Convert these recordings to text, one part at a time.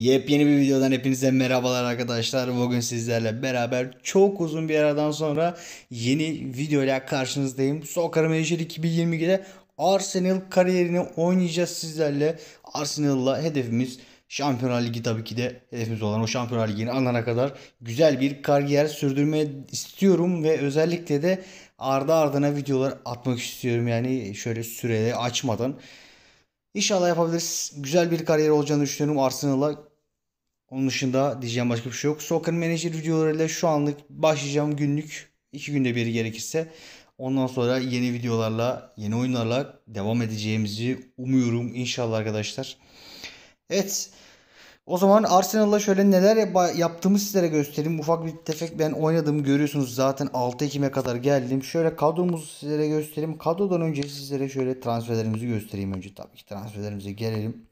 Yepyeni bir videodan hepinize merhabalar arkadaşlar. Bugün sizlerle beraber çok uzun bir aradan sonra yeni videoyla karşınızdayım. Soccer Manager 2022'de Arsenal kariyerini oynayacağız sizlerle. Arsenal'la hedefimiz Şampiyonlar Ligi tabii ki de hedefimiz olan o Şampiyonlar Ligi'ni alana kadar güzel bir kariyer sürdürme istiyorum ve özellikle de ardı ardına videolar atmak istiyorum. Yani şöyle sürede açmadan İnşallah yapabiliriz. Güzel bir kariyer olacağını düşünüyorum Arsenal'a. Onun dışında diyeceğim başka bir şey yok. Soccer Manager videolarıyla şu anlık başlayacağım günlük. iki günde biri gerekirse. Ondan sonra yeni videolarla, yeni oyunlarla devam edeceğimizi umuyorum inşallah arkadaşlar. Evet. O zaman Arsenal'la şöyle neler yap yaptığımı sizlere göstereyim. Ufak bir tefek ben oynadım görüyorsunuz zaten 6 Ekim'e kadar geldim. Şöyle kadromuzu sizlere göstereyim. Kadrodan önce sizlere şöyle transferlerimizi göstereyim önce. Tabii ki transferlerimize gelelim.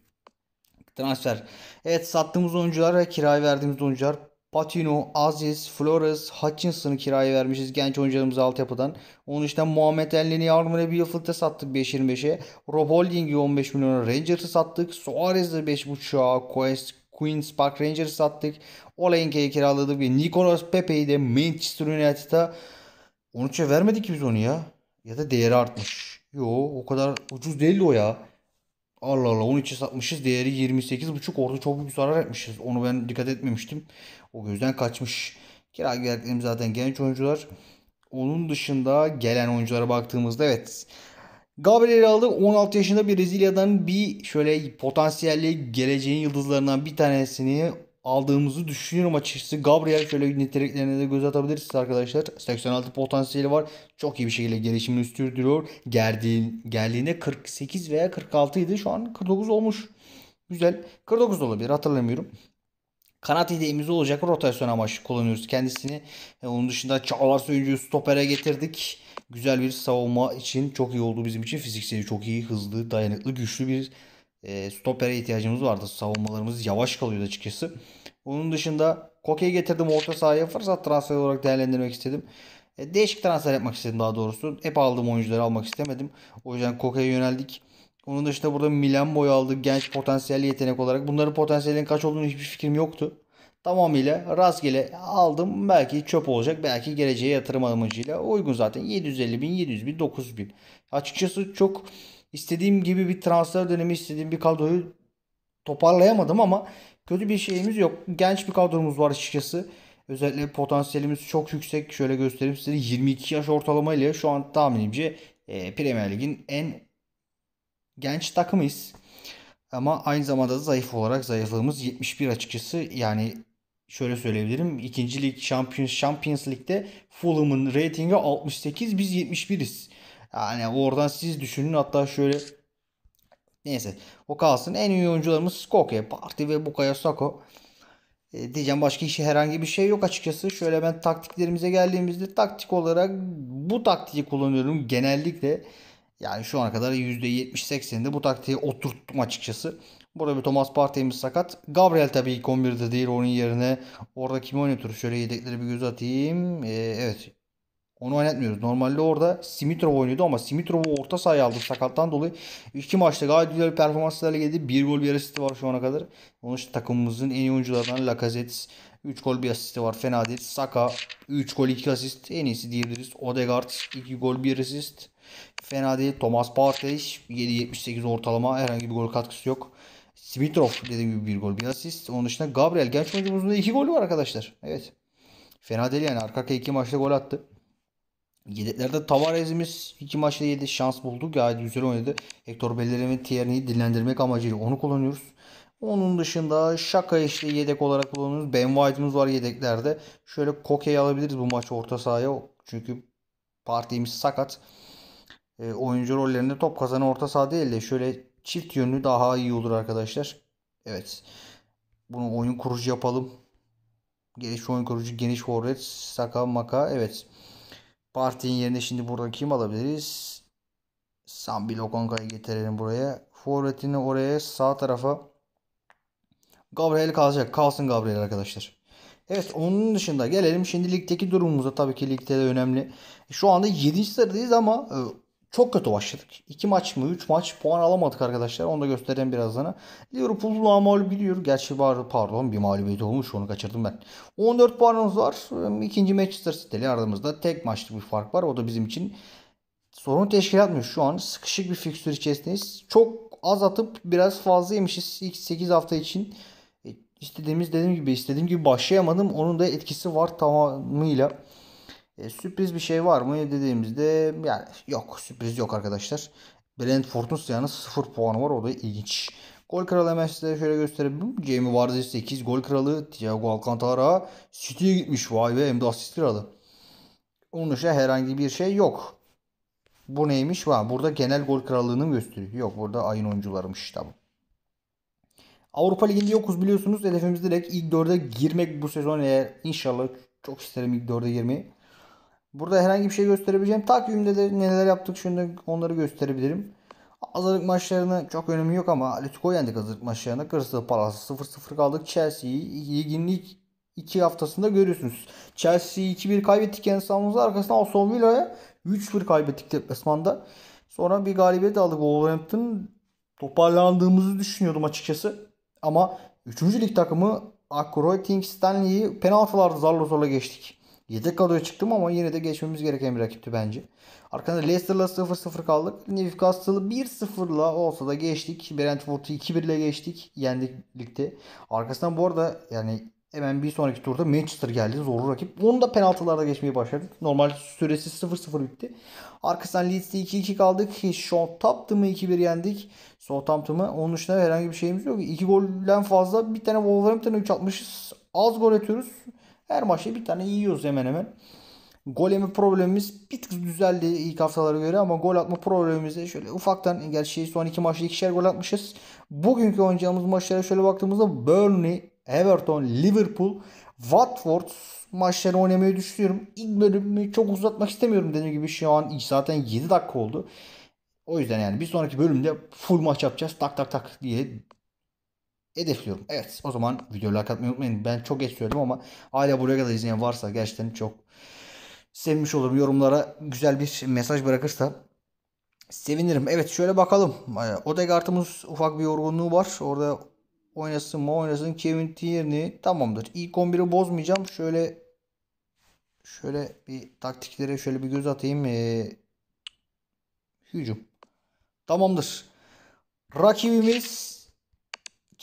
Transfer. Evet sattığımız oyuncular ve kiraya verdiğimiz oyuncular Patino, Aziz, Flores, Hutchinson'ı kiraya vermişiz genç oyuncularımızı altyapıdan. Onun işte Muhammed Elneni, bir Bielfeld'e sattık 5.25'e. Rob Holding'i 15 milyona Rangers'ı sattık. Suarez'i 5.5'a, Quest, Queen's Park Rangers sattık. Olenka'yı kiraladık ve Nikolas Pepe'yi de Manchester United'a 13'e vermedik ki biz onu ya. Ya da değeri artmış. Yo o kadar ucuz değildi o ya. Allah Allah 13'e satmışız. Değeri 28,5. Orada çok büyük zarar etmişiz. Onu ben dikkat etmemiştim. O gözden kaçmış. Kira gereklerim zaten genç oyuncular. Onun dışında gelen oyunculara baktığımızda evet Gabriel aldı. 16 yaşında bir Brezilya'dan bir şöyle potansiyelli geleceğin yıldızlarından bir tanesini aldığımızı düşünüyorum açıkçası. Gabriel şöyle niteliklerine de göz atabilirsiniz arkadaşlar. 86 potansiyeli var. Çok iyi bir şekilde gelişimini sürdürüyor. Geldiğin, geldiğinde 48 veya 46 idi. Şu an 49 olmuş. Güzel. 49 olabilir hatırlamıyorum. Kanat yedeğimiz olacak rotasyon amaçlı kullanıyoruz kendisini. E, onun dışında Çağlar Söyüncü'yü stopere getirdik güzel bir savunma için çok iyi oldu bizim için. fizikseli çok iyi, hızlı, dayanıklı, güçlü bir e, stopere ihtiyacımız vardı. Savunmalarımız yavaş kalıyordu açıkçası. Onun dışında Koke'yi getirdim orta sahaya fırsat transfer olarak değerlendirmek istedim. E, değişik transfer yapmak istedim daha doğrusu. Hep aldığım oyuncuları almak istemedim. O yüzden Koke'ye yöneldik. Onun dışında burada Milan boy aldı genç potansiyel yetenek olarak. Bunların potansiyelinin kaç olduğunu hiçbir fikrim yoktu tamamıyla rastgele aldım. Belki çöp olacak. Belki geleceğe yatırım amacıyla uygun zaten. 750 bin, 700 bin, 900 bin. Açıkçası çok istediğim gibi bir transfer dönemi istediğim bir kadroyu toparlayamadım ama kötü bir şeyimiz yok. Genç bir kadromuz var açıkçası. Özellikle potansiyelimiz çok yüksek. Şöyle göstereyim size 22 yaş ortalama ile şu an tahminimce e, Premier Lig'in en genç takımıyız. Ama aynı zamanda da zayıf olarak zayıflığımız 71 açıkçası. Yani şöyle söyleyebilirim. İkinci lig Champions, Champions Lig'de Fulham'ın reytingi 68 biz 71'iz. Yani oradan siz düşünün hatta şöyle neyse o kalsın. En iyi oyuncularımız Skoke, Parti ve Bukayo Sako. E, diyeceğim başka işi herhangi bir şey yok açıkçası. Şöyle ben taktiklerimize geldiğimizde taktik olarak bu taktiği kullanıyorum genellikle. Yani şu ana kadar %70-80'inde bu taktiği oturttum açıkçası. Burada bir Thomas Partey'imiz sakat. Gabriel tabii ilk 11'de değil onun yerine. Orada kim oynatıyoruz? Şöyle yedekleri bir göz atayım. Ee, evet. Onu oynatmıyoruz. Normalde orada Simitrov oynuyordu ama Simitrov'u orta sahaya aldı sakattan dolayı. iki maçta gayet güzel bir performanslarla geldi. Bir gol bir asisti var şu ana kadar. Onun işte takımımızın en iyi oyuncularından Lacazette. 3 gol bir asisti var. Fena değil. Saka 3 gol 2 asist. En iyisi diyebiliriz. Odegaard 2 gol 1 asist. Fena değil. Thomas Partey 7.78 ortalama. Herhangi bir gol katkısı yok. Smithrow dediğim gibi bir gol bir asist. Onun dışında Gabriel genç oyuncumuzun da iki golü var arkadaşlar. Evet. Fena değil yani. Arka arkaya iki maçta gol attı. Yedeklerde Tavares'imiz iki maçta yedi. Şans buldu. Gayet güzel oynadı. Hector Bellerin Tierney'i dinlendirmek amacıyla onu kullanıyoruz. Onun dışında şaka işte yedek olarak kullanıyoruz. Ben White'ımız var yedeklerde. Şöyle Koke'yi alabiliriz bu maçı orta sahaya. Çünkü partimiz sakat. E, oyuncu rollerinde top kazanı orta saha değil de şöyle Çift yönlü daha iyi olur arkadaşlar. Evet. Bunu oyun kurucu yapalım. Geniş oyun kurucu, geniş forvet, saka maka. Evet. Partinin yerine şimdi buradan kim alabiliriz? Sambi Lokonga'yı getirelim buraya. Forvetini oraya sağ tarafa Gabriel kalacak. Kalsın Gabriel arkadaşlar. Evet onun dışında gelelim şimdi ligdeki durumumuza. Tabii ki ligde de önemli. Şu anda 7. sıradayız ama e, çok kötü başladık. 2 maç mı 3 maç puan alamadık arkadaşlar. Onu da göstereceğim birazdan. Liverpool namol biliyor. Gerçi var pardon bir mağlubiyet olmuş onu kaçırdım ben. 14 puanımız var. İkinci Manchester City'li aramızda tek maçlık bir fark var. O da bizim için sorun teşkil etmiyor. Şu an sıkışık bir fikstür içerisindeyiz. Çok az atıp biraz fazla yemişiz. İlk 8 hafta için e, istediğimiz dediğim gibi istediğim gibi başlayamadım. Onun da etkisi var tamamıyla. E, sürpriz bir şey var mı dediğimizde yani yok sürpriz yok arkadaşlar. Brentford'un yalnız 0 puanı var o da ilginç. Gol kralı hemen size şöyle gösterebilirim. Jamie Vardy 8 gol kralı. Thiago Alcantara City'ye gitmiş. Vay be hem de asist kralı. Onun dışında herhangi bir şey yok. Bu neymiş? Va, burada genel gol krallığını mı gösteriyor? Yok burada ayın oyuncularmış. Tamam. Avrupa Ligi'nde yokuz biliyorsunuz. Hedefimiz direkt ilk dörde girmek bu sezon eğer inşallah çok isterim ilk dörde girmeyi. Burada herhangi bir şey gösterebileceğim. Takvimde de neler yaptık şimdi onları gösterebilirim. Hazırlık maçlarına çok önemi yok ama Atletico yendik hazırlık maçlarına. Kırısı parası 0-0 kaldık. Chelsea'yi ligin ilk 2 haftasında görüyorsunuz. Chelsea'yi 2-1 kaybettik kendi sahamızda. Arkasından Aston Villa'ya 3-1 kaybettik deplasmanda. Sonra bir galibiyet aldık Wolverhampton. Toparlandığımızı düşünüyordum açıkçası. Ama 3. lig takımı Akroy Stanley'i penaltılarda zarla zorla geçtik. Yedek kadroya çıktım ama yine de geçmemiz gereken bir rakipti bence. Arkada Leicester'la 0-0 kaldık. Newcastle'ı 1-0'la olsa da geçtik. Brentford'u 2-1 ile geçtik. Yendik ligde. Arkasından bu arada yani hemen bir sonraki turda Manchester geldi. Zorlu rakip. Onu da penaltılarda geçmeye başladık. Normal süresi 0-0 bitti. Arkasından Leeds'te 2-2 kaldık. Southampton'ı 2-1 yendik. Southampton'ı. Onun dışında herhangi bir şeyimiz yok. 2 golden fazla. Bir tane Wolverhampton'a 3 atmışız. Az gol atıyoruz. Her maçta bir tane yiyoruz hemen hemen. Gol yeme problemimiz bir tık düzeldi ilk haftalara göre ama gol atma problemimizde şöyle ufaktan gerçi son iki maçta ikişer gol atmışız. Bugünkü oynayacağımız maçlara şöyle baktığımızda Burnley, Everton, Liverpool, Watford maçları oynamayı düşünüyorum. İlk bölümü çok uzatmak istemiyorum dediğim gibi şu an zaten 7 dakika oldu. O yüzden yani bir sonraki bölümde full maç yapacağız tak tak tak diye hedefliyorum. Evet o zaman videoyu like atmayı unutmayın. Ben çok geç söyledim ama hala buraya kadar izleyen varsa gerçekten çok sevmiş olurum. Yorumlara güzel bir mesaj bırakırsa sevinirim. Evet şöyle bakalım. Ee, Odegaard'ımız ufak bir yorgunluğu var. Orada oynasın mı oynasın. Kevin Tierney tamamdır. İlk 11'i bozmayacağım. Şöyle şöyle bir taktiklere şöyle bir göz atayım. Ee, hücum. Tamamdır. Rakibimiz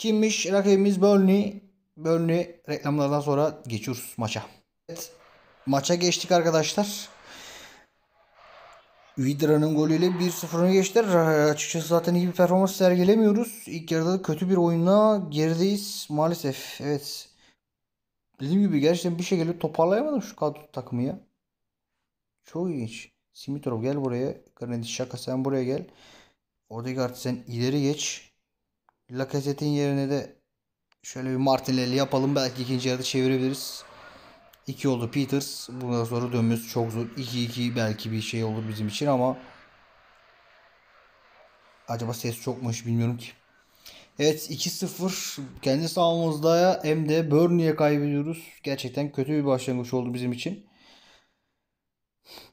Kimmiş? Rakibimiz Burnley. Burnley reklamlardan sonra geçiyoruz maça. Evet. Maça geçtik arkadaşlar. Vidra'nın golüyle 1-0'ı geçtiler. Açıkçası zaten iyi bir performans sergilemiyoruz. İlk yarıda kötü bir oyunla gerideyiz maalesef. Evet. Dediğim gibi gerçekten bir şekilde toparlayamadım şu kadro takımı ya. Çok ilginç. Simitrov gel buraya. Granit Şaka sen buraya gel. Odegaard sen ileri geç. Lacazette'in yerine de şöyle bir Martinelli yapalım. Belki ikinci yarıda çevirebiliriz. 2 oldu Peters. Bundan sonra dönmesi çok zor. 2-2 belki bir şey olur bizim için ama acaba ses çok muş bilmiyorum ki. Evet 2-0 kendi sahamızda hem de Burnley'e kaybediyoruz. Gerçekten kötü bir başlangıç oldu bizim için.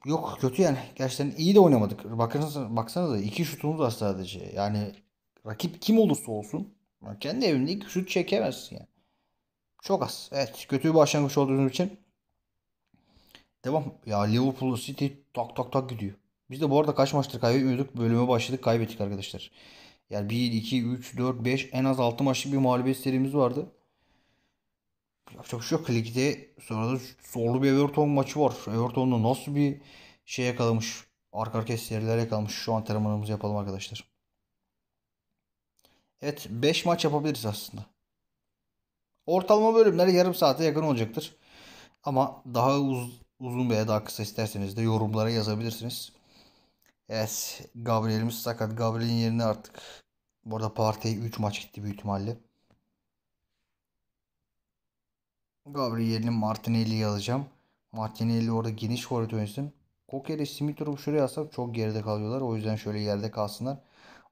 Yok kötü yani. Gerçekten iyi de oynamadık. Bakınız, baksanıza iki şutumuz var sadece. Yani Rakip kim olursa olsun kendi evinde ilk şut çekemezsin yani. Çok az. Evet kötü bir başlangıç olduğunuz için devam. Ya Liverpool City tak tak tak gidiyor. Biz de bu arada kaç maçtır kaybetmiyorduk. Bölüme başladık kaybettik arkadaşlar. Yani 1, 2, 3, 4, 5 en az 6 maçlık bir mağlubiyet serimiz vardı. Yapacak bir şey yok. Ligde sonra da zorlu bir Everton maçı var. Everton'da nasıl bir şey yakalamış. Arka arkaya seriler yakalamış. Şu antrenmanımızı yapalım arkadaşlar. Evet 5 maç yapabiliriz aslında. Ortalama bölümleri yarım saate yakın olacaktır. Ama daha uz uzun veya daha kısa isterseniz de yorumlara yazabilirsiniz. Evet Gabriel'imiz sakat. Gabriel'in yerine artık burada arada Partey 3 maç gitti büyük ihtimalle. Gabriel yerine Martinelli'yi alacağım. Martinelli orada geniş forvet oynasın. Koker'i Smith şuraya alsak çok geride kalıyorlar. O yüzden şöyle yerde kalsınlar.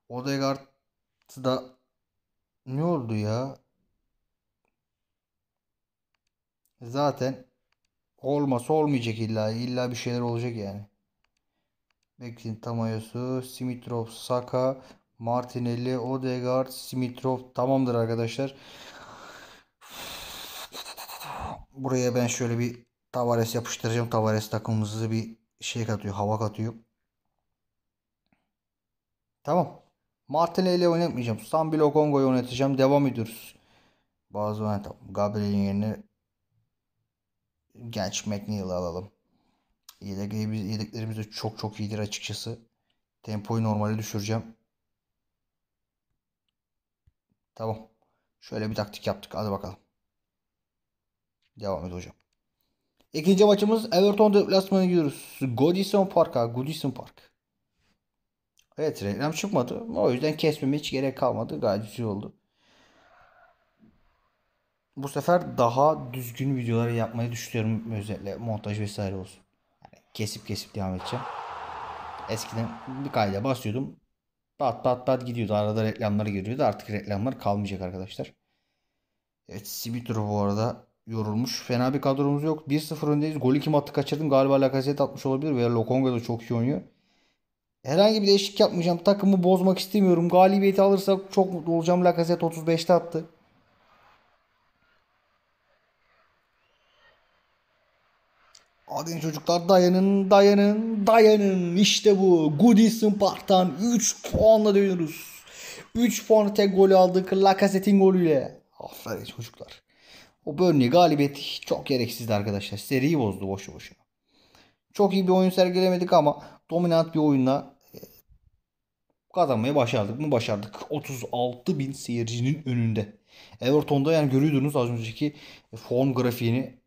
Odegaard'ı da ne oldu ya? Zaten olmasa olmayacak illa. İlla bir şeyler olacak yani. Bekleyin Tamayosu, Simitrov, Saka, Martinelli, Odegaard, Simitrov tamamdır arkadaşlar. Buraya ben şöyle bir Tavares yapıştıracağım. Tavares takımımızı bir şey katıyor, hava katıyor. Tamam. Martinelli ile oynatmayacağım. Stambil Okongo'yu oynatacağım. Devam ediyoruz. Bazı oynatalım. Gabriel'in yerine genç McNeil'i alalım. Yedeklerimiz, yedeklerimiz de çok çok iyidir açıkçası. Tempoyu normale düşüreceğim. Tamam. Şöyle bir taktik yaptık. Hadi bakalım. Devam et hocam. İkinci maçımız Everton deplasmanına gidiyoruz. Godison Park'a. Godison Park. Evet reklam çıkmadı. O yüzden kesmeme hiç gerek kalmadı. Gayet güzel oldu. Bu sefer daha düzgün videoları yapmayı düşünüyorum. Özellikle montaj vesaire olsun. Yani kesip kesip devam edeceğim. Eskiden bir kayda basıyordum. Pat pat pat gidiyordu. Arada reklamlar giriyordu. Artık reklamlar kalmayacak arkadaşlar. Evet Sibitro bu arada yorulmuş. Fena bir kadromuz yok. 1-0 öndeyiz. Golü kim attı kaçırdım. Galiba Lacazette atmış olabilir. Veya Lokonga da çok iyi oynuyor. Herhangi bir değişiklik yapmayacağım. Takımı bozmak istemiyorum. Galibiyeti alırsak çok mutlu olacağım. Lacazette 35'te attı. Hadi çocuklar dayanın dayanın dayanın. İşte bu. Goodison Park'tan 3 puanla dönüyoruz. 3 puan tek gol aldık. Lacazette'in golüyle. Aferin çocuklar. O Burnley galibiyeti çok gereksizdi arkadaşlar. Seriyi bozdu boşu boşuna. Çok iyi bir oyun sergilemedik ama dominant bir oyunla kazanmayı başardık mı? Başardık. 36 bin seyircinin önünde. Everton'da yani görüyordunuz az önceki form grafiğini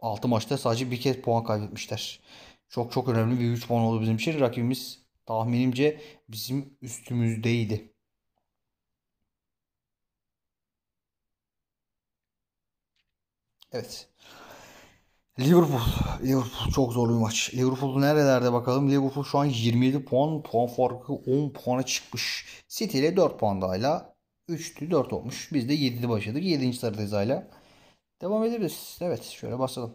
6 maçta sadece bir kez puan kaybetmişler. Çok çok önemli bir 3 puan oldu bizim için. Rakibimiz tahminimce bizim üstümüzdeydi. Evet. Liverpool. Liverpool çok zorlu bir maç. Liverpool nerelerde bakalım? Liverpool şu an 27 puan. Puan farkı 10 puana çıkmış. City ile 4 puan dahayla 3'tü 4 olmuş. Biz de 7'de başladık. 7. sıradayız hala. Devam edebiliriz. Evet şöyle basalım.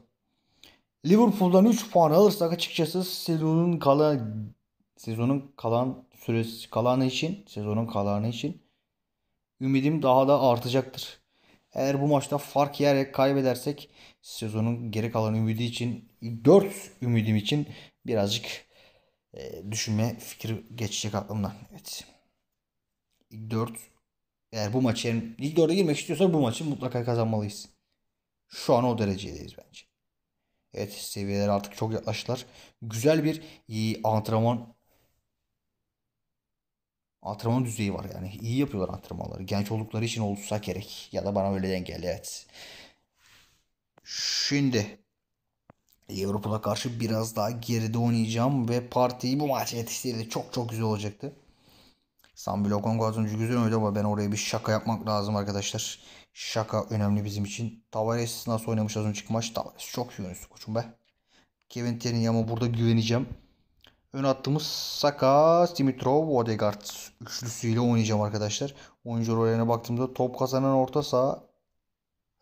Liverpool'dan 3 puan alırsak açıkçası sezonun kalan sezonun kalan süresi kalanı için sezonun kalanı için ümidim daha da artacaktır. Eğer bu maçta fark yerek kaybedersek sezonun geri kalan ümidi için 4 ümidim için birazcık e, düşünme fikri geçecek aklımdan. Evet. İlk 4 eğer bu maçı ilk 4'e girmek istiyorsa bu maçı mutlaka kazanmalıyız. Şu an o derecedeyiz bence. Evet seviyeler artık çok yaklaştılar. Güzel bir iyi antrenman antrenman düzeyi var yani. İyi yapıyorlar antrenmanları. Genç oldukları için olsa gerek. Ya da bana öyle denk geldi evet. Şimdi Liverpool'a karşı biraz daha geride oynayacağım ve partiyi bu maçı etkisiyle çok çok güzel olacaktı. Sambi Lokongo az önce güzel oynadı ama ben oraya bir şaka yapmak lazım arkadaşlar. Şaka önemli bizim için. Tavares nasıl oynamış az önceki maç? Tavares çok iyi oynuyorsun koçum be. Kevin Terin ama burada güveneceğim. Ön hattımız Saka, Dimitrov, Odegaard üçlüsüyle oynayacağım arkadaşlar. Oyuncu rollerine baktığımızda top kazanan orta saha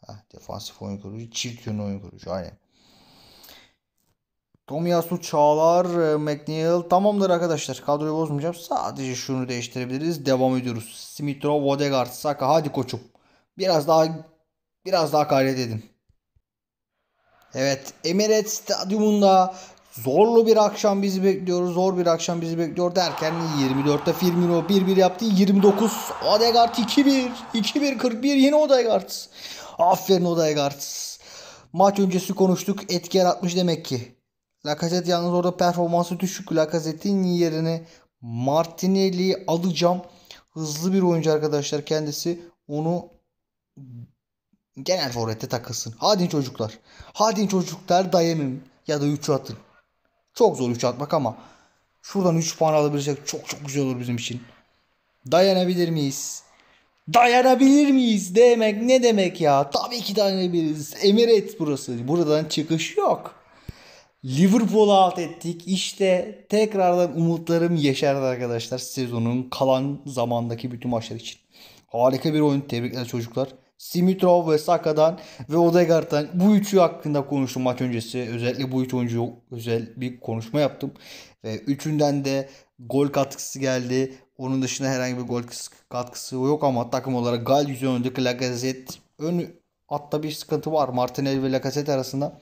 Heh, defansif oyun kurucu, çift yönlü oyun kurucu aynen. Tomiyasu, Çağlar, e, McNeil tamamdır arkadaşlar. Kadroyu bozmayacağım. Sadece şunu değiştirebiliriz. Devam ediyoruz. Dimitrov, Odegaard, Saka hadi koçum. Biraz daha biraz daha gayret edin. Evet Emirates Stadyumunda Zorlu bir akşam bizi bekliyor. Zor bir akşam bizi bekliyor derken 24'te Firmino 1-1 yaptı. 29 Odegaard 2-1. 2-1 41 yine Odegaard. Aferin Odegaard. Maç öncesi konuştuk. Etki yaratmış demek ki. Lacazette yalnız orada performansı düşük. Lacazette'in yerine Martinelli'yi alacağım. Hızlı bir oyuncu arkadaşlar kendisi. Onu genel forvette takılsın. Hadi çocuklar. Hadi çocuklar dayemim ya da 3 atın. Çok zor 3 atmak ama şuradan 3 puan alabilecek çok çok güzel olur bizim için. Dayanabilir miyiz? Dayanabilir miyiz demek ne demek ya? Tabii ki dayanabiliriz. Emirates burası. Buradan çıkış yok. Liverpool'u alt ettik. İşte tekrardan umutlarım yeşerdi arkadaşlar sezonun kalan zamandaki bütün maçlar için. Harika bir oyun. Tebrikler çocuklar. Simitrov ve Saka'dan ve Odegaard'dan bu üçü hakkında konuştum maç öncesi. Özellikle bu üç oyuncu özel bir konuşma yaptım. Ve üçünden de gol katkısı geldi. Onun dışında herhangi bir gol katkısı yok ama takım olarak gal yüzü önündeki Lacazette ön atta bir sıkıntı var. Martinelli ve Lacazette arasında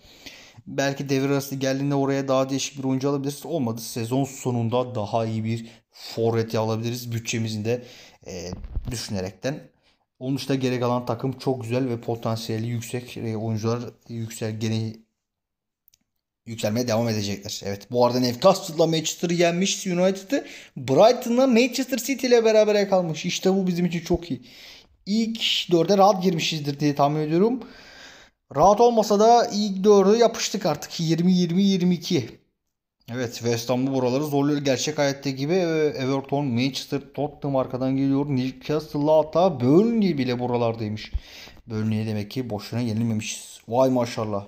belki devir arası geldiğinde oraya daha değişik bir oyuncu alabiliriz. Olmadı sezon sonunda daha iyi bir forvet alabiliriz bütçemizin de e, düşünerekten onun dışında gerek alan takım çok güzel ve potansiyeli yüksek e, oyuncular yüksel gene yükselmeye devam edecekler. Evet bu arada Newcastle'la Manchester yenmiş United'ı. Brighton'la Manchester City ile beraber kalmış. İşte bu bizim için çok iyi. İlk dörde rahat girmişizdir diye tahmin ediyorum. Rahat olmasa da ilk dördü yapıştık artık. 20-20-22. Evet West Ham bu buraları zorluyor. Gerçek hayatta gibi ee, Everton, Manchester, Tottenham arkadan geliyor. Newcastle'la hatta Burnley bile buralardaymış. Burnley demek ki boşuna yenilmemişiz. Vay maşallah.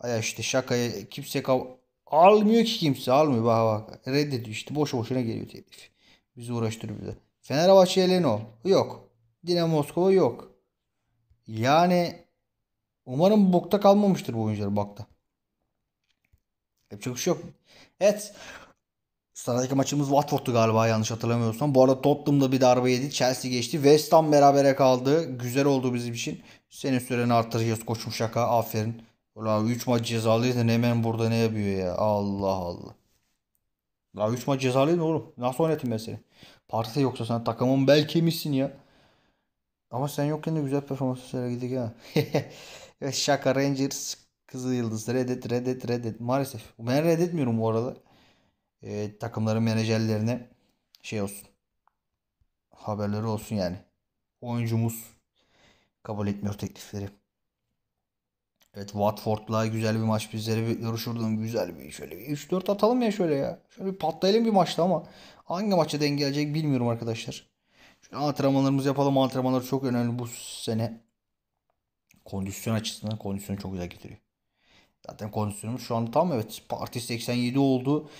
Ay işte şakaya kimse kav almıyor ki kimse almıyor. Bak bak reddediyor işte boş boşuna geliyor teklif. Bizi uğraştırıyor bize. Fenerbahçe Eleno yok. Dinamo Moskova yok. Yani umarım bokta kalmamıştır bu oyuncular bakta. Hep çok şey yok. Evet. Sıradaki maçımız Watford'tu galiba yanlış hatırlamıyorsam. Bu arada Tottenham'da bir darbe yedi. Chelsea geçti. West Ham berabere kaldı. Güzel oldu bizim için. Senin süreni arttıracağız koçum şaka. Aferin. Ulan 3 maç cezalıydın hemen burada ne yapıyor ya? Allah Allah. La 3 maç cezalıydın oğlum. Nasıl oynatayım ben seni? Partide yoksa sen takımın belki misin ya? Ama sen yokken de güzel performans sergiledik ya. Şaka Rangers Kızıl Yıldız reddet reddet reddet maalesef. Ben reddetmiyorum bu arada. E, takımların menajerlerine şey olsun. Haberleri olsun yani. Oyuncumuz kabul etmiyor teklifleri. Evet Watford'la güzel bir maç bizleri bekliyor şuradan güzel bir şöyle bir 3-4 atalım ya şöyle ya. Şöyle bir patlayalım bir maçta ama hangi maça denk gelecek bilmiyorum arkadaşlar. Şöyle antrenmanlarımızı yapalım. Antrenmanlar çok önemli bu sene. Kondisyon açısından kondisyonu çok güzel getiriyor. Zaten kondisyonumuz şu anda tam evet. Parti 87 oldu.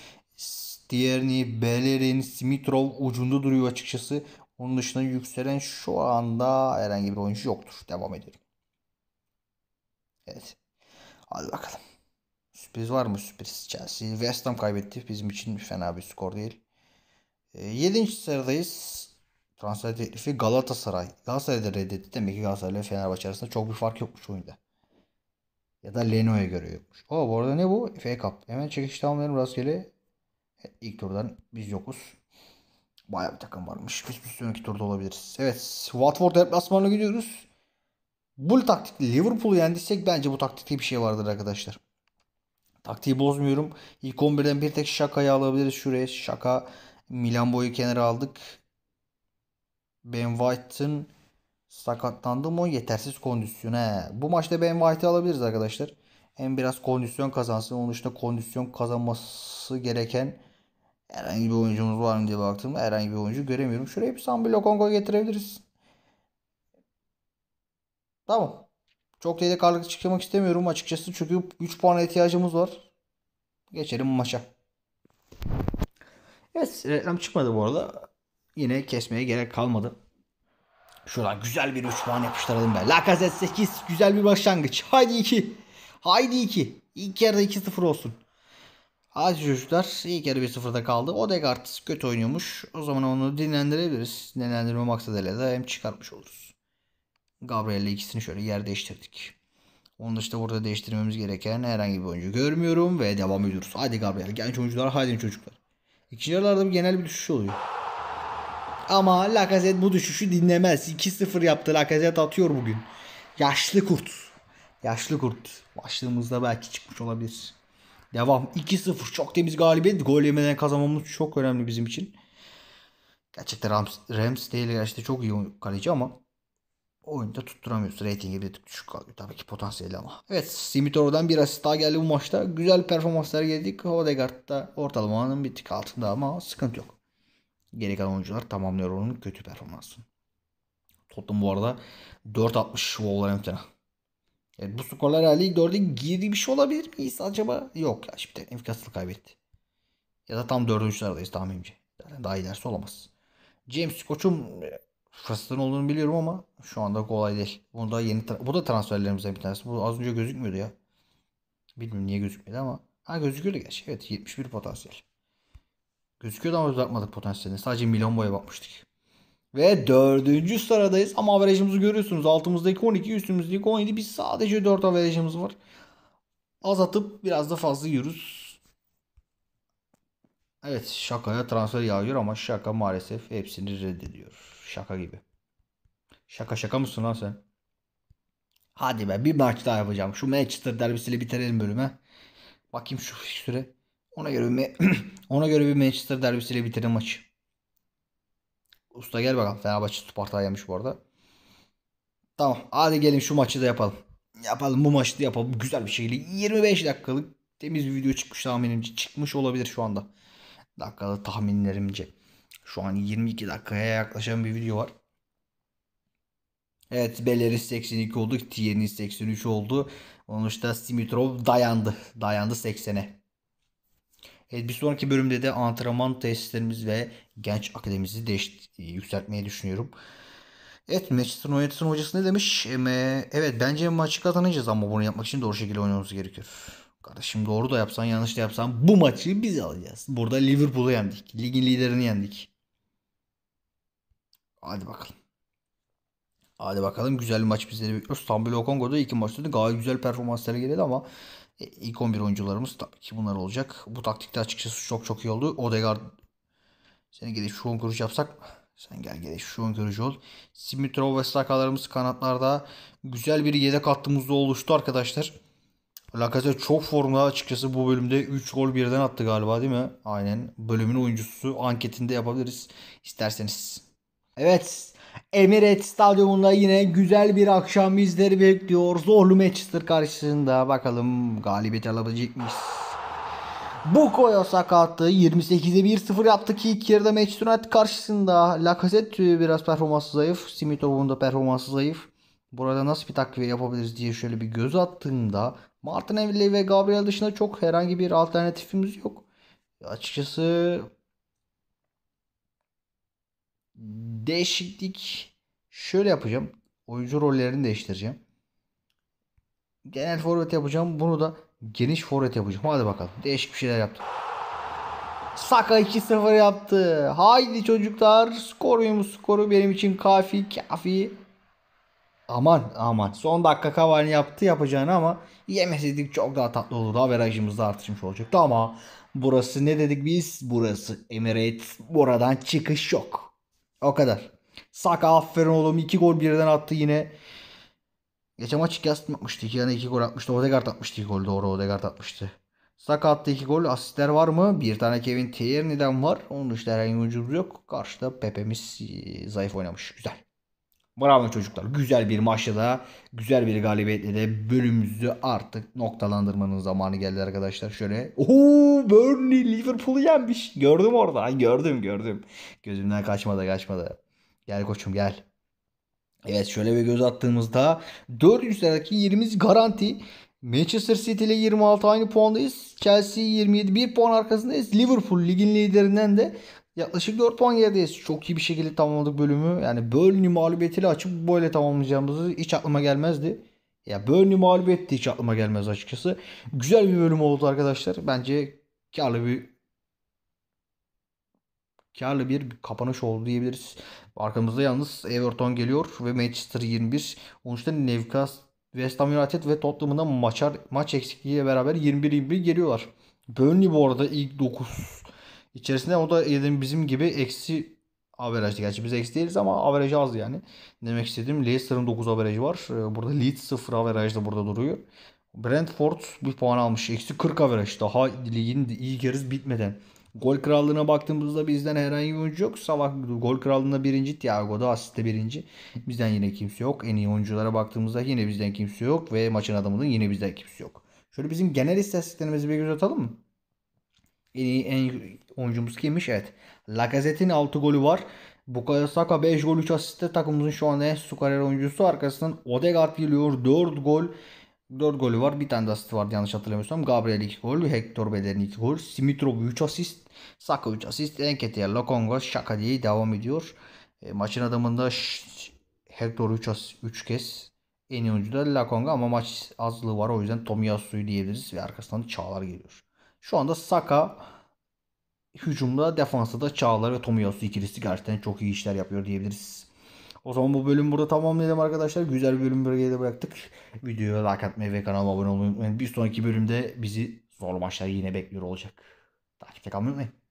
Tierney, Bellerin, Simitrov ucunda duruyor açıkçası. Onun dışında yükselen şu anda herhangi bir oyuncu yoktur. Devam edelim. Evet. Hadi bakalım. Sürpriz var mı? Sürpriz Chelsea. West Ham kaybetti. Bizim için fena bir skor değil. E, ee, 7. sıradayız. Transfer teklifi Galatasaray. Galatasaray'da reddetti. Demek ki Galatasaray ile Fenerbahçe arasında çok bir fark yokmuş oyunda. Ya da Leno'ya göre yokmuş. O bu arada ne bu? FA Cup. Hemen çekiş tamamlayalım rastgele. E, ilk turdan biz yokuz. Baya bir takım varmış. Biz bir sonraki turda olabiliriz. Evet. Watford deplasmanına gidiyoruz. Bu taktik Liverpool'u yendiysek bence bu taktikte bir şey vardır arkadaşlar. Taktiği bozmuyorum. İlk 11'den bir tek şakayı alabiliriz şuraya. Şaka Milan boyu kenara aldık. Ben White'ın Sakatlandı mı? Yetersiz kondisyona. Bu maçta Ben White'ı alabiliriz arkadaşlar. Hem biraz kondisyon kazansın. Onun dışında kondisyon kazanması gereken herhangi bir oyuncumuz var mı diye baktım. herhangi bir oyuncu göremiyorum. Şuraya bir Sambi Lokongo getirebiliriz. Tamam. Çok da yedek çıkmak istemiyorum açıkçası. Çünkü 3 puana ihtiyacımız var. Geçelim maça. Evet reklam çıkmadı bu arada. Yine kesmeye gerek kalmadı. Şuradan güzel bir 3 puan yapıştıralım be. Lacazette 8 güzel bir başlangıç. Haydi 2. Haydi 2. İlk yarıda 2-0 olsun. Az çocuklar ilk yarı 1-0'da kaldı. Odegaard kötü oynuyormuş. O zaman onu dinlendirebiliriz. Dinlendirme maksadıyla da hem çıkarmış oluruz. Gabriel'le ikisini şöyle yer değiştirdik. Onun dışında burada değiştirmemiz gereken herhangi bir oyuncu görmüyorum ve devam ediyoruz. Haydi Gabriel genç oyuncular haydi çocuklar. İkinci yarılarda bir genel bir düşüş oluyor. Ama Lacazette bu düşüşü dinlemez. 2-0 yaptı Lacazette atıyor bugün. Yaşlı kurt. Yaşlı kurt. Başlığımızda belki çıkmış olabilir. Devam. 2-0 çok temiz galibiyet. Gol yemeden kazanmamız çok önemli bizim için. Gerçekten Rams, değil, gerçekten çok iyi kaleci ama oyunda tutturamıyoruz. Ratingi bir tık düşük kalıyor. Tabii ki potansiyeli ama. Evet Simitorov'dan bir asist daha geldi bu maçta. Güzel performanslar geldik. Odegaard da ortalamanın bir tık altında ama sıkıntı yok. Geri kalan oyuncular tamamlıyor onun kötü performansını. Tottenham bu arada 4.60 Wolverhampton'a. Evet, bu skorlar herhalde ilk dörde girdi bir şey olabilir miyiz acaba? Yok ya şimdi efikasını kaybetti. Ya da tam 4 oyunculardayız tahminimce. Yani daha ilerisi olamaz. James Koç'un e, fırsatın olduğunu biliyorum ama şu anda kolay değil. Bunu da yeni bu da transferlerimizden bir tanesi. Bu az önce gözükmüyordu ya. Bilmiyorum niye gözükmedi ama. Ha gözüküyordu gerçi. Evet 71 potansiyel. Gözüküyordu ama biz potansiyelini. potansiyeline. Sadece Milombo'ya bakmıştık. Ve dördüncü sıradayız ama averajımızı görüyorsunuz. Altımızdaki 12, üstümüzdeki 17. Biz sadece 4 averajımız var. Az atıp biraz da fazla yiyoruz. Evet şakaya transfer yağıyor ama şaka maalesef hepsini reddediyor. Şaka gibi. Şaka şaka mısın lan sen? Hadi be bir maç daha yapacağım. Şu Manchester derbisiyle bitirelim bölüme. Bakayım şu süre. Ona göre bir, ona göre bir Manchester derbisiyle bitirdi maçı. Usta gel bakalım. Fenerbahçe Spartak'a yemiş bu arada. Tamam. Hadi gelin şu maçı da yapalım. Yapalım bu maçı da yapalım. Güzel bir şekilde. 25 dakikalık temiz bir video çıkmış tahminimce. Çıkmış olabilir şu anda. Dakikalı tahminlerimce. Şu an 22 dakikaya yaklaşan bir video var. Evet Beleri 82 oldu. Tierney 83 oldu. Onun işte Simitrov dayandı. Dayandı 80'e. Evet, bir sonraki bölümde de antrenman tesislerimiz ve genç akademimizi değiş e, yükseltmeyi düşünüyorum. Evet Manchester United'ın hocası ne demiş? E, evet bence maçı kazanacağız ama bunu yapmak için doğru şekilde oynamamız gerekiyor. Kardeşim doğru da yapsan yanlış da yapsan bu maçı biz alacağız. Burada Liverpool'u yendik. Ligin liderini yendik. Hadi bakalım. Hadi bakalım güzel bir maç bizleri bekliyor. Stambil Okongo'da iki maçta da gayet güzel performanslar sergiledi ama e, ilk 11 oyuncularımız tabii ki bunlar olacak. Bu taktikte açıkçası çok çok iyi oldu. Odegaard seni gelip şu kurucu yapsak sen gel gel şu ön görücü ol. Simitrov ve Sakalarımız kanatlarda güzel bir yedek hattımızda oluştu arkadaşlar. Lacazette çok formda açıkçası bu bölümde 3 gol birden attı galiba değil mi? Aynen. Bölümün oyuncusu anketinde yapabiliriz isterseniz. Evet Emirates Stadyumunda yine güzel bir akşam bizleri bekliyor. Zorlu Manchester karşısında bakalım galibiyet alabilecek miyiz? Bu koya sakattı. 28'e 1-0 yaptı ki ilk yarıda Manchester United karşısında. Lacazette biraz performansı zayıf. Simitov'un da performansı zayıf. Burada nasıl bir takviye yapabiliriz diye şöyle bir göz attığımda Martinelli ve Gabriel dışında çok herhangi bir alternatifimiz yok. Açıkçası değişiklik şöyle yapacağım. Oyuncu rollerini değiştireceğim. Genel forvet yapacağım. Bunu da geniş forvet yapacağım. Hadi bakalım. Değişik bir şeyler yaptım. Saka 2-0 yaptı. Haydi çocuklar. Skoruyumuz skoru benim için kafi kafi. Aman aman. Son dakika Cavani yaptı yapacağını ama yemeseydik çok daha tatlı olurdu. Averajımız da artışmış olacaktı ama burası ne dedik biz? Burası Emirates. Buradan çıkış yok. O kadar. Saka aferin oğlum. 2 gol birden attı yine. Geçen maç Gaston atmıştı. İki yani iki gol atmıştı. Odegaard atmıştı iki gol. Doğru Odegaard atmıştı. Saka attı iki gol. Asistler var mı? Bir tane Kevin Tierney'den var. Onun dışında herhangi bir oyuncumuz yok. Karşıda Pepe'miz zayıf oynamış. Güzel. Bravo çocuklar. Güzel bir maçla da güzel bir galibiyetle de bölümümüzü artık noktalandırmanın zamanı geldi arkadaşlar. Şöyle ooo Burnley Liverpool'u yenmiş. Gördüm orada. Gördüm gördüm. Gözümden kaçmadı kaçmadı. Gel koçum gel. Evet şöyle bir göz attığımızda 4. sıradaki yerimiz garanti. Manchester City ile 26 aynı puandayız. Chelsea 27 1 puan arkasındayız. Liverpool ligin liderinden de Yaklaşık 4 puan gerideyiz. Çok iyi bir şekilde tamamladık bölümü. Yani Burnley mağlubiyetiyle açıp böyle tamamlayacağımızı hiç aklıma gelmezdi. Ya Burnley mağlubiyet hiç aklıma gelmez açıkçası. Güzel bir bölüm oldu arkadaşlar. Bence karlı bir karlı bir kapanış oldu diyebiliriz. Arkamızda yalnız Everton geliyor ve Manchester 21. Onun için Newcastle, West Ham United ve Tottenham'da maçar, maç eksikliğiyle beraber 21-21 geliyorlar. Burnley bu arada ilk 9 İçerisinde o da bizim gibi eksi averajdı. Gerçi biz eksi değiliz ama averajı az yani. Demek istediğim Leicester'ın 9 averajı var. Ee, burada Leeds 0 averajda burada duruyor. Brentford bir puan almış. Eksi 40 averaj. Daha ligin iyi geriz bitmeden. Gol krallığına baktığımızda bizden herhangi bir oyuncu yok. Salah gol krallığında birinci. da asiste birinci. Bizden yine kimse yok. En iyi oyunculara baktığımızda yine bizden kimse yok. Ve maçın adamının yine bizden kimse yok. Şöyle bizim genel istatistiklerimizi bir göz atalım mı? En iyi en oyuncumuz kimmiş? Evet. Lacazette'in 6 golü var. Bukayo Saka 5 gol 3 asiste takımımızın şu anda en skorer oyuncusu. Arkasından Odegaard geliyor. 4 gol 4 golü var. Bir tane de asist vardı yanlış hatırlamıyorsam. Gabriel 2 gol. Hector Bellerin 2 gol. Simitrov 3 asist. Saka 3 asist. Enketia, Lokonga, Şaka diye devam ediyor. E, maçın adamında Hector 3 as 3 kez. En iyi oyuncu da Lokonga ama maç azlığı var. O yüzden Tomiyasu'yu diyebiliriz. Ve arkasından Çağlar geliyor. Şu anda Saka hücumda, defansta da Çağlar ve Tomiyasu ikilisi gerçekten çok iyi işler yapıyor diyebiliriz. O zaman bu bölüm burada tamamlayalım arkadaşlar. Güzel bir bölüm bölgede bıraktık. Videoya like atmayı ve kanalıma abone olmayı unutmayın. Bir sonraki bölümde bizi zorlu maçlar yine bekliyor olacak. Takipte kalmayı unutmayın.